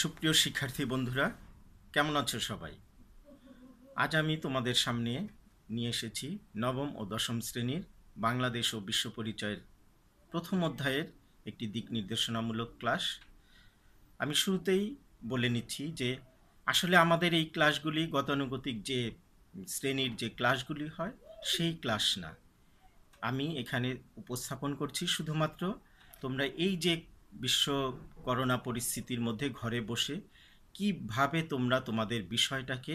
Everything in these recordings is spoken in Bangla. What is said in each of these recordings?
সুপ্রিয় শিক্ষার্থী বন্ধুরা কেমন আছো সবাই আজ আমি তোমাদের সামনে নিয়ে এসেছি নবম ও দশম শ্রেণীর বাংলাদেশ ও বিশ্ব পরিচয়ের প্রথম অধ্যায়ের একটি দিক নির্দেশনামূলক ক্লাস আমি শুরুতেই বলে নিচ্ছি যে আসলে আমাদের এই ক্লাসগুলি গতানুগতিক যে শ্রেণীর যে ক্লাসগুলি হয় সেই ক্লাস না আমি এখানে উপস্থাপন করছি শুধুমাত্র তোমরা এই যে বিশ্ব করোনা পরিস্থিতির মধ্যে ঘরে বসে কিভাবে তোমরা তোমাদের বিষয়টাকে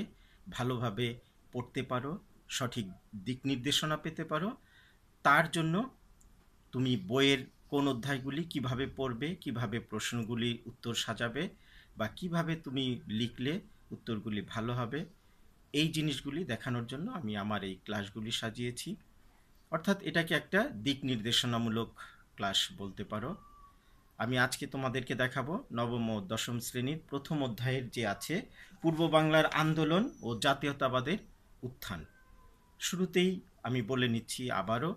ভালোভাবে পড়তে পারো সঠিক দিক নির্দেশনা পেতে পারো তার জন্য তুমি বইয়ের কোন অধ্যায়গুলি কিভাবে পড়বে কিভাবে প্রশ্নগুলি উত্তর সাজাবে বা কিভাবে তুমি লিখলে উত্তরগুলি ভালো হবে এই জিনিসগুলি দেখানোর জন্য আমি আমার এই ক্লাসগুলি সাজিয়েছি অর্থাৎ এটাকে একটা দিক নির্দেশনামূলক ক্লাস বলতে পারো আমি আজকে তোমাদেরকে দেখাবো নবম ও দশম শ্রেণীর প্রথম অধ্যায়ের যে আছে পূর্ব বাংলার আন্দোলন ও জাতীয়তাবাদের উত্থান শুরুতেই আমি বলে নিচ্ছি আবারও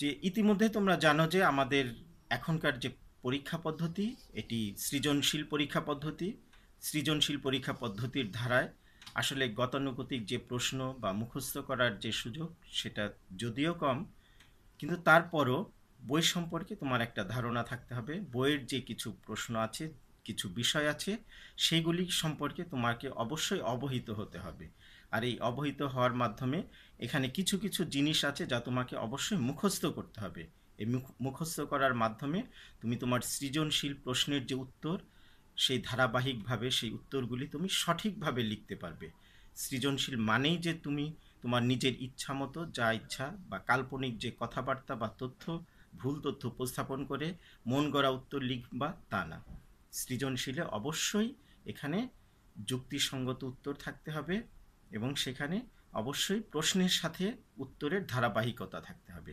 যে ইতিমধ্যে তোমরা জানো যে আমাদের এখনকার যে পরীক্ষা পদ্ধতি এটি সৃজনশীল পরীক্ষা পদ্ধতি সৃজনশীল পরীক্ষা পদ্ধতির ধারায় আসলে গতানুগতিক যে প্রশ্ন বা মুখস্থ করার যে সুযোগ সেটা যদিও কম কিন্তু তারপরও বই সম্পর্কে তোমার একটা ধারণা থাকতে হবে বইয়ের যে কিছু প্রশ্ন আছে কিছু বিষয় আছে সেগুলি সম্পর্কে তোমাকে অবশ্যই অবহিত হতে হবে আর এই অবহিত হওয়ার মাধ্যমে এখানে কিছু কিছু জিনিস আছে যা তোমাকে অবশ্যই মুখস্থ করতে হবে এই মুখস্থ করার মাধ্যমে তুমি তোমার সৃজনশীল প্রশ্নের যে উত্তর সেই ধারাবাহিকভাবে সেই উত্তরগুলি তুমি সঠিকভাবে লিখতে পারবে সৃজনশীল মানেই যে তুমি তোমার নিজের ইচ্ছা মতো যা ইচ্ছা বা কাল্পনিক যে কথাবার্তা বা তথ্য ভুল তথ্য উপস্থাপন করে মন গড়া উত্তর লিখবা তা না সৃজনশীলে অবশ্যই এখানে যুক্তিসঙ্গত উত্তর থাকতে হবে এবং সেখানে অবশ্যই প্রশ্নের সাথে উত্তরের ধারাবাহিকতা থাকতে হবে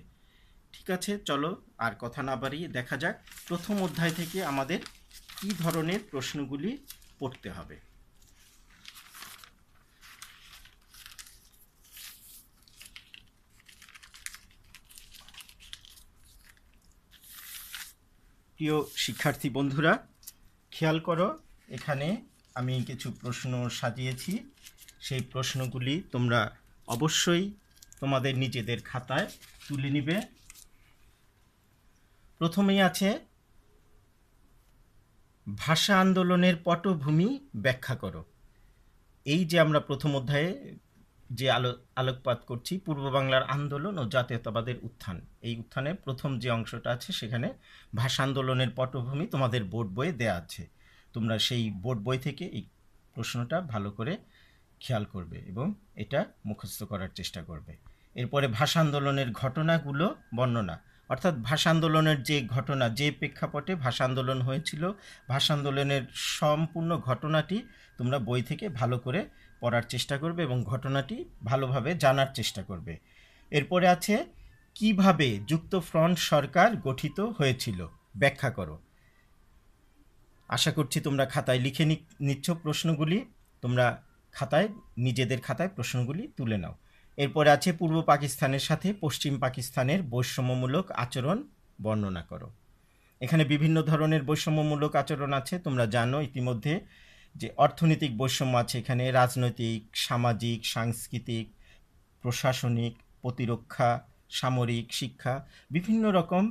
ঠিক আছে চলো আর কথা না বাড়িয়ে দেখা যাক প্রথম অধ্যায় থেকে আমাদের কি ধরনের প্রশ্নগুলি পড়তে হবে প্রিয় শিক্ষার্থী বন্ধুরা খেয়াল করো এখানে আমি কিছু প্রশ্ন সাজিয়েছি সেই প্রশ্নগুলি তোমরা অবশ্যই তোমাদের নিজেদের খাতায় তুলে নিবে প্রথমেই আছে ভাষা আন্দোলনের পটভূমি ব্যাখ্যা করো এই যে আমরা প্রথম অধ্যায়ে যে আলো আলোকপাত করছি পূর্ব বাংলার আন্দোলন ও জাতীয়তাবাদের উত্থান এই উত্থানের প্রথম যে অংশটা আছে সেখানে ভাষা আন্দোলনের পটভূমি তোমাদের বোর্ড বইয়ে দেওয়া আছে তোমরা সেই বোর্ড বই থেকে এই প্রশ্নটা ভালো করে খেয়াল করবে এবং এটা মুখস্থ করার চেষ্টা করবে এরপরে ভাষা আন্দোলনের ঘটনাগুলো বর্ণনা অর্থাৎ ভাষা আন্দোলনের যে ঘটনা যে প্রেক্ষাপটে ভাষা আন্দোলন হয়েছিল ভাষা আন্দোলনের সম্পূর্ণ ঘটনাটি তোমরা বই থেকে ভালো করে পড়ার চেষ্টা করবে এবং ঘটনাটি ভালোভাবে জানার চেষ্টা করবে এরপরে আছে কিভাবে যুক্তফ্রন্ট সরকার গঠিত হয়েছিল ব্যাখ্যা করো আশা করছি তোমরা খাতায় লিখে নিচ্ছ প্রশ্নগুলি তোমরা খাতায় নিজেদের খাতায় প্রশ্নগুলি তুলে নাও এরপর আছে পূর্ব পাকিস্তানের সাথে পশ্চিম পাকিস্তানের বৈষম্যমূলক আচরণ বর্ণনা করো এখানে বিভিন্ন ধরনের বৈষম্যমূলক আচরণ আছে তোমরা জানো ইতিমধ্যে যে অর্থনৈতিক বৈষম্য আছে এখানে রাজনৈতিক সামাজিক সাংস্কৃতিক প্রশাসনিক প্রতিরক্ষা সামরিক শিক্ষা বিভিন্ন রকম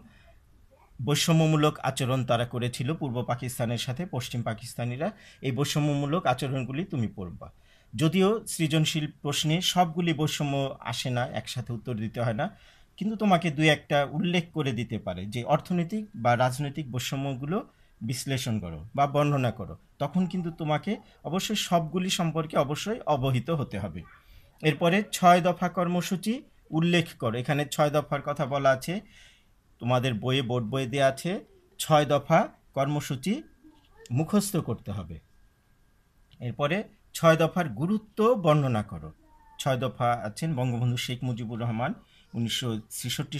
বৈষম্যমূলক আচরণ তারা করেছিল পূর্ব পাকিস্তানের সাথে পশ্চিম পাকিস্তানিরা এই বৈষম্যমূলক আচরণগুলি তুমি পড়বা যদিও সৃজনশীল প্রশ্নে সবগুলি বৈষম্য আসে না একসাথে উত্তর দিতে হয় না কিন্তু তোমাকে দুই একটা উল্লেখ করে দিতে পারে যে অর্থনৈতিক বা রাজনৈতিক বৈষম্যগুলো বিশ্লেষণ করো বা বর্ণনা করো তখন কিন্তু তোমাকে অবশ্যই সবগুলি সম্পর্কে অবশ্যই অবহিত হতে হবে এরপরে ছয় দফা কর্মসূচি উল্লেখ করো এখানে ছয় দফার কথা বলা আছে তোমাদের বইয়ে বোর্ড বইয়ে দেওয়া আছে ছয় দফা কর্মসূচি মুখস্থ করতে হবে এরপরে ছয় দফার গুরুত্ব বর্ণনা করো ছয় দফা আছেন বঙ্গবন্ধু শেখ মুজিবুর রহমান উনিশশো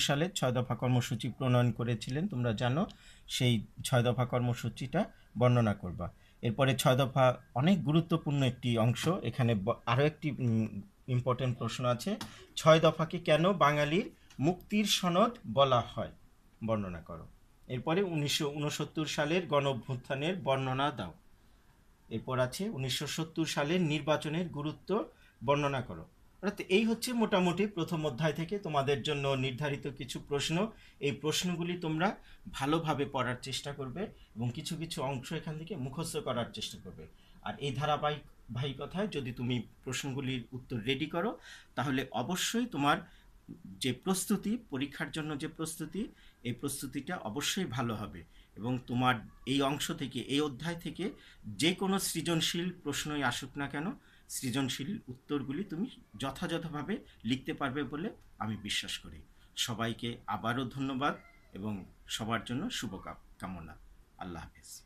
সালে ছয় দফা কর্মসূচি প্রণয়ন করেছিলেন তোমরা জানো সেই ছয় দফা কর্মসূচিটা বর্ণনা করবা এরপরে ছয় দফা অনেক গুরুত্বপূর্ণ একটি অংশ এখানে আরও একটি ইম্পর্টেন্ট প্রশ্ন আছে ছয় দফাকে কেন বাঙালির মুক্তির সনদ বলা হয় বর্ণনা করো এরপরে উনিশশো সালের গণ বর্ণনা দাও এরপর আছে উনিশশো সালের নির্বাচনের গুরুত্ব বর্ণনা করো অর্থাৎ এই হচ্ছে মোটামুটি প্রথম অধ্যায় থেকে তোমাদের জন্য নির্ধারিত কিছু প্রশ্ন এই প্রশ্নগুলি তোমরা ভালোভাবে পড়ার চেষ্টা করবে এবং কিছু কিছু অংশ এখান থেকে মুখস্থ করার চেষ্টা করবে আর এই ধারাবাহিক ধারাবাহিকতায় যদি তুমি প্রশ্নগুলির উত্তর রেডি করো তাহলে অবশ্যই তোমার যে প্রস্তুতি পরীক্ষার জন্য যে প্রস্তুতি এই প্রস্তুতিটা অবশ্যই ভালো হবে এবং তোমার এই অংশ থেকে এই অধ্যায় থেকে যে কোনো সৃজনশীল প্রশ্নই আসুক না কেন সৃজনশীল উত্তরগুলি তুমি যথাযথভাবে লিখতে পারবে বলে আমি বিশ্বাস করি সবাইকে আবারও ধন্যবাদ এবং সবার জন্য কামনা আল্লাহ হাফেজ